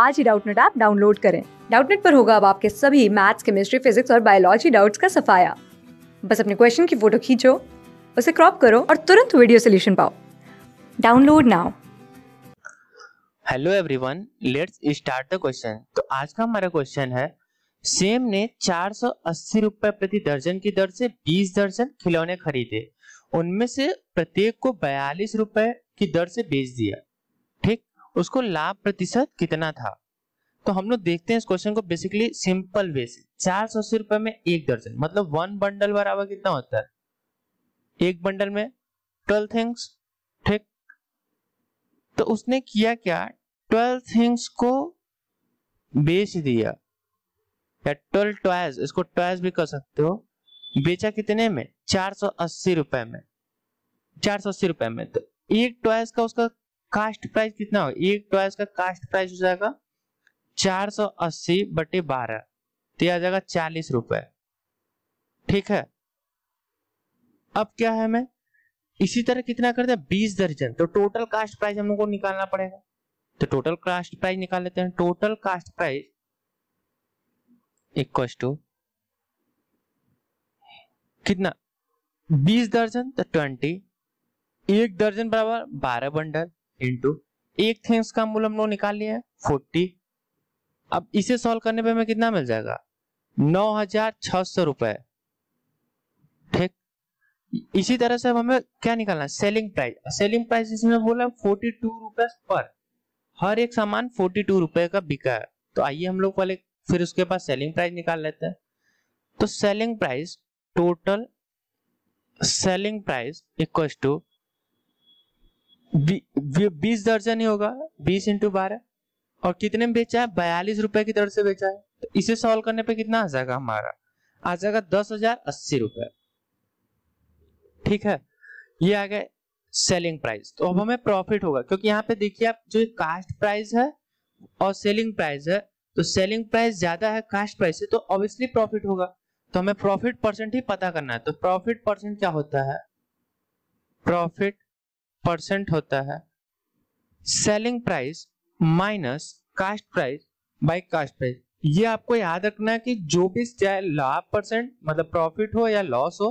आज ही Doubtnut app download करें डाउटनेट पर होगा अब आपके सभी मैथ्स केमिस्ट्री फिजिक्स और बायोलॉजी डाउट्स का सफाया बस अपने क्वेश्चन की फोटो खींचो उसे क्रॉप करो और तुरंत वीडियो सोल्यूशन पाओ download now hello everyone let's start the question तो आज का हमारा क्वेश्चन है सेम ने चार सौ अस्सी रुपए प्रति दर्जन की दर से बीस दर्जन खिलौने खरीदे उनमें से प्रत्येक को बयालीस रुपए की दर से बेच दिया उसको लाभ प्रतिशत कितना था तो हम लोग देखते हैं इस क्वेश्चन को बेसिकली सिंपल वे से चार सौ अस्सी रुपए में एक दर्जन मतलब वन बंडल बराबर कितना होता है एक बंडल में ट्वेल्व थिंग्स ठीक तो उसने किया क्या ट्वेल्व थिंग्स को बेच दिया या ट्वेल्व टॉयज इसको टॉयज भी कर सकते हो बेचा कितने में चार सौ अस्सी रुपए में चार सौ अस्सी रुपए में तो एक टॉयज का उसका कास्ट प्राइस कितना हो एक टॉयस तो का कास्ट प्राइस हो जाएगा चार सौ अस्सी बटे बारह तो यह आ जाएगा चालीस रुपए ठीक है अब क्या है हमें इसी तरह कितना करते हैं बीस दर्जन तो टोटल कास्ट प्राइस हम लोग को निकालना पड़ेगा तो टोटल कास्ट प्राइस निकाल लेते हैं total cost price equal to कितना बीस दर्जन तो ट्वेंटी एक दर्जन बराबर बारह बंडल इंटू एक थे उसका मूल हम लोग निकाल लिया फोर्टी अब इसे सॉल्व करने पे हमें कितना मिल जाएगा नौ हजार छ सौ रुपए ठीक इसी तरह से हमें क्या निकालना है सेलिंग प्राइस सेलिंग प्राइस इसमें बोला है फोर्टी टू रुपए पर हर एक सामान फोर्टी टू रुपए का बिका है तो आइए हम लोग पहले फिर उसके बाद सेलिंग प्राइस निकाल लेते हैं तो selling price total selling price equal to बीस दर्जन ही होगा बीस इंटू बारह और कितने में बेचा है बयालीस रुपए की दर से बेचा है तो इसे सॉल्व करने पे कितना आ जाएगा हमारा आ जाएगा दस हजार अस्सी रुपए ठीक है ये आ गए सेलिंग प्राइस तो अब हमें प्रॉफिट होगा क्योंकि यहाँ पे देखिए आप जो कास्ट प्राइस है और सेलिंग प्राइस है तो सेलिंग प्राइस ज्यादा है कास्ट प्राइस से तो ऑब्वियसली प्रॉफिट होगा तो हमें प्रॉफिट परसेंट ही पता करना है तो प्रॉफिट परसेंट क्या होता है प्रॉफिट परसेंट होता है selling price minus cost price by cost price ये आपको याद रखना है कि जो भी चाहे लाभ परसेंट मतलब प्रॉफिट हो या लॉस हो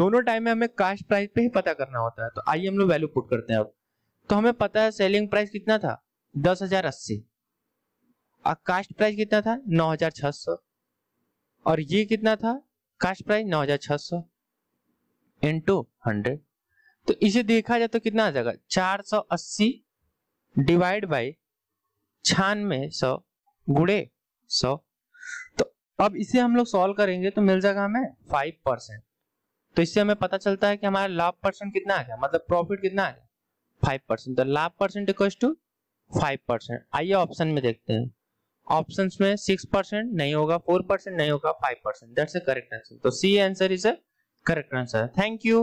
दोनों टाइम में हमें कास्ट प्राइस पे ही पता करना होता है तो आइए हम लोग वैल्यू पुट करते हैं अब तो हमें पता है सेलिंग प्राइस कितना था दस हजार अस्सी और कास्ट प्राइस कितना था नौ हजार छह सौ और ये कितना था कास्ट प्राइस नौ हजार छह सौ इंटू हंड्रेड तो इसे देखा जाए तो कितना आ जाएगा 480 डिवाइड बाई छानवे सौ गुड़े सौ तो अब इसे हम लोग सॉल्व करेंगे तो मिल जाएगा हमें फाइव परसेंट तो इससे हमें पता चलता है कि हमारा लाभ परसेंट कितना आ गया मतलब प्रॉफिट कितना आ गया फाइव परसेंट तो लाभ percent equal to five percent आइए ऑप्शन में देखते हैं ऑप्शन में सिक्स परसेंट नहीं होगा फोर परसेंट नहीं होगा five percent that's a correct answer तो C answer is a correct answer thank you